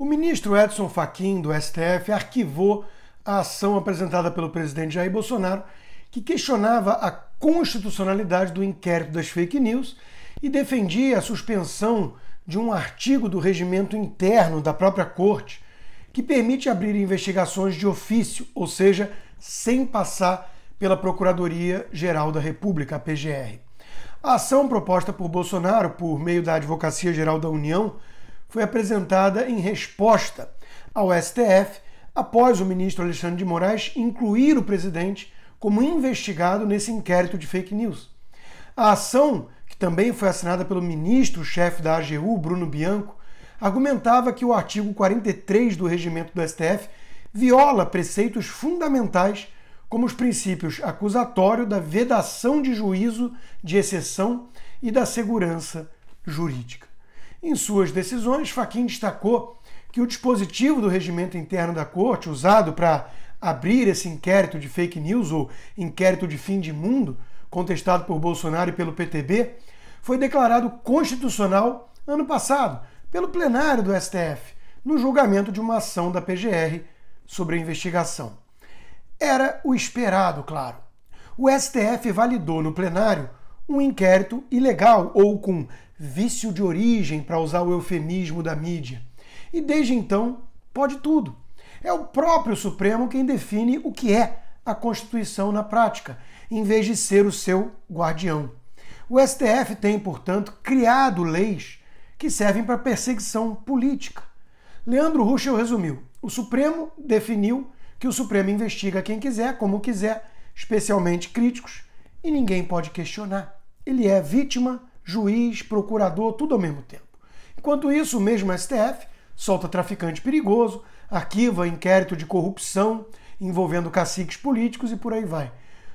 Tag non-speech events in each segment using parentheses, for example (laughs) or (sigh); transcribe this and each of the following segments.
O ministro Edson Fachin, do STF, arquivou a ação apresentada pelo presidente Jair Bolsonaro, que questionava a constitucionalidade do inquérito das fake news e defendia a suspensão de um artigo do regimento interno da própria corte que permite abrir investigações de ofício, ou seja, sem passar pela Procuradoria Geral da República, a PGR. A ação proposta por Bolsonaro por meio da Advocacia Geral da União foi apresentada em resposta ao STF após o ministro Alexandre de Moraes incluir o presidente como investigado nesse inquérito de fake news. A ação, que também foi assinada pelo ministro-chefe da AGU, Bruno Bianco, argumentava que o artigo 43 do regimento do STF viola preceitos fundamentais como os princípios acusatório da vedação de juízo de exceção e da segurança jurídica. Em suas decisões, Faquin destacou que o dispositivo do regimento interno da corte usado para abrir esse inquérito de fake news ou inquérito de fim de mundo, contestado por Bolsonaro e pelo PTB, foi declarado constitucional ano passado pelo plenário do STF, no julgamento de uma ação da PGR sobre a investigação. Era o esperado, claro. O STF validou no plenário um inquérito ilegal ou com vício de origem, para usar o eufemismo da mídia. E desde então, pode tudo. É o próprio Supremo quem define o que é a Constituição na prática, em vez de ser o seu guardião. O STF tem, portanto, criado leis que servem para perseguição política. Leandro Ruschel resumiu: o Supremo definiu que o Supremo investiga quem quiser, como quiser, especialmente críticos, e ninguém pode questionar. Ele é vítima juiz, procurador, tudo ao mesmo tempo. Enquanto isso, o mesmo STF solta traficante perigoso, arquiva inquérito de corrupção envolvendo caciques políticos e por aí vai.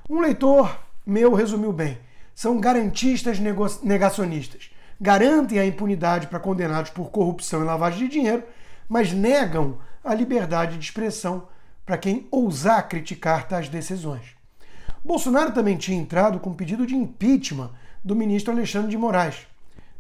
Um leitor meu resumiu bem: são garantistas negacionistas. Garantem a impunidade para condenados por corrupção e lavagem de dinheiro, mas negam a liberdade de expressão para quem ousar criticar tais decisões. Bolsonaro também tinha entrado com pedido de impeachment do ministro Alexandre de Moraes.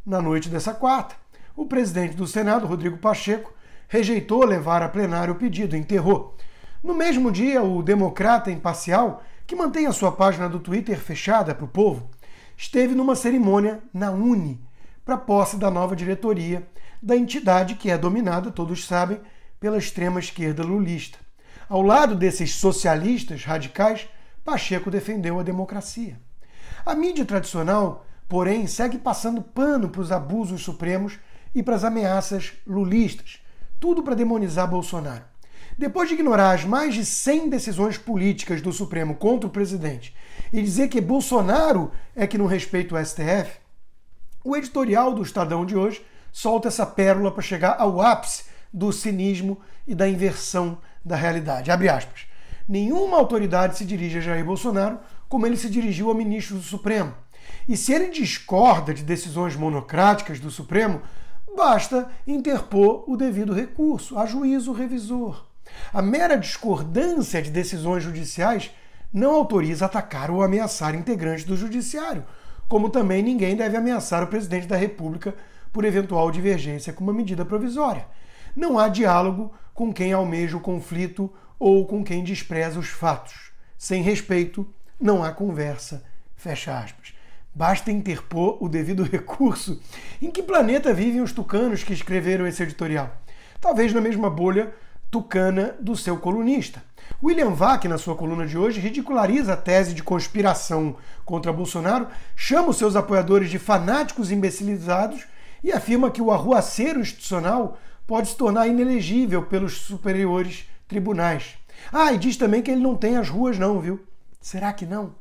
Na noite dessa quarta, o presidente do Senado, Rodrigo Pacheco, rejeitou levar a plenário o pedido e enterrou. No mesmo dia, o democrata imparcial, que mantém a sua página do Twitter fechada para o povo, esteve numa cerimônia na Uni para posse da nova diretoria da entidade que é dominada, todos sabem, pela extrema esquerda lulista. Ao lado desses socialistas radicais, Pacheco defendeu a democracia. A mídia tradicional, porém, segue passando pano para os abusos supremos e para as ameaças lulistas. Tudo para demonizar Bolsonaro. Depois de ignorar as mais de 100 decisões políticas do Supremo contra o presidente e dizer que Bolsonaro é que não respeita o STF, o editorial do Estadão de hoje solta essa pérola para chegar ao ápice do cinismo e da inversão da realidade. Abre aspas. Nenhuma autoridade se dirige a Jair Bolsonaro como ele se dirigiu a ministros do Supremo. E se ele discorda de decisões monocráticas do Supremo, basta interpor o devido recurso a juízo revisor. A mera discordância de decisões judiciais não autoriza atacar ou ameaçar integrantes do judiciário, como também ninguém deve ameaçar o presidente da República por eventual divergência com uma medida provisória. Não há diálogo com quem almeja o conflito ou com quem despreza os fatos, sem respeito não há conversa. Fecha aspas. Basta interpor o devido (laughs) recurso. Em que planeta vivem os tucanos que escreveram esse editorial? Talvez na mesma bolha tucana do seu colunista. William Vac, na sua coluna de hoje, ridiculariza a tese de conspiração contra Bolsonaro, chama os seus apoiadores de fanáticos imbecilizados e afirma que o arruaceiro institucional pode se tornar inelegível pelos superiores tribunais. Ah, e diz também que ele não tem as ruas, não, viu? Será que não?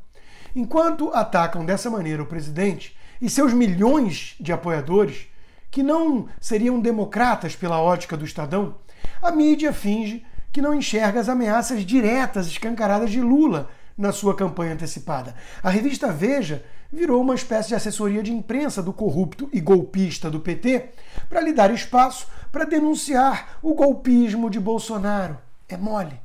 Enquanto atacam dessa maneira o presidente e seus milhões de apoiadores, que não seriam democratas pela ótica do Estadão, a mídia finge que não enxerga as ameaças diretas escancaradas de Lula na sua campanha antecipada. A revista Veja virou uma espécie de assessoria de imprensa do corrupto e golpista do PT para lhe dar espaço para denunciar o golpismo de Bolsonaro. É mole.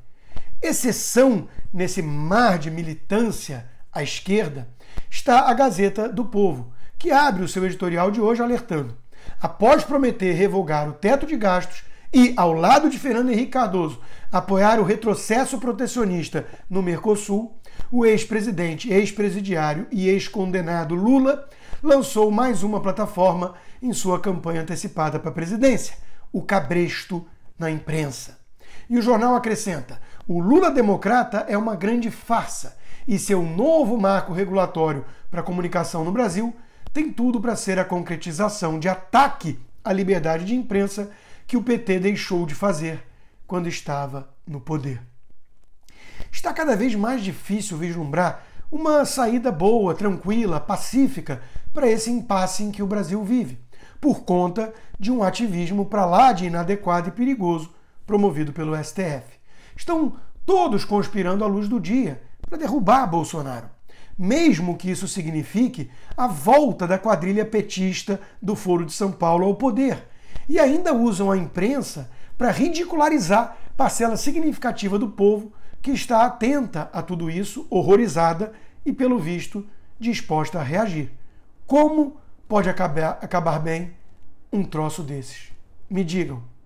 Exceção nesse mar de militância à esquerda está a Gazeta do Povo, que abre o seu editorial de hoje alertando. Após prometer revogar o teto de gastos e, ao lado de Fernando Henrique Cardoso, apoiar o retrocesso protecionista no Mercosul, o ex-presidente, ex-presidiário e ex-condenado Lula lançou mais uma plataforma em sua campanha antecipada para a presidência, o Cabresto na imprensa. E o jornal acrescenta: o Lula democrata é uma grande farsa e seu novo marco regulatório para comunicação no Brasil tem tudo para ser a concretização de ataque à liberdade de imprensa que o PT deixou de fazer quando estava no poder. Está cada vez mais difícil vislumbrar uma saída boa, tranquila, pacífica para esse impasse em que o Brasil vive, por conta de um ativismo para lá de inadequado e perigoso promovido pelo STF estão todos conspirando à luz do dia para derrubar Bolsonaro. Mesmo que isso signifique a volta da quadrilha petista do Foro de São Paulo ao poder. E ainda usam a imprensa para ridicularizar parcela significativa do povo que está atenta a tudo isso, horrorizada e, pelo visto, disposta a reagir. Como pode acabar, acabar bem um troço desses? Me digam.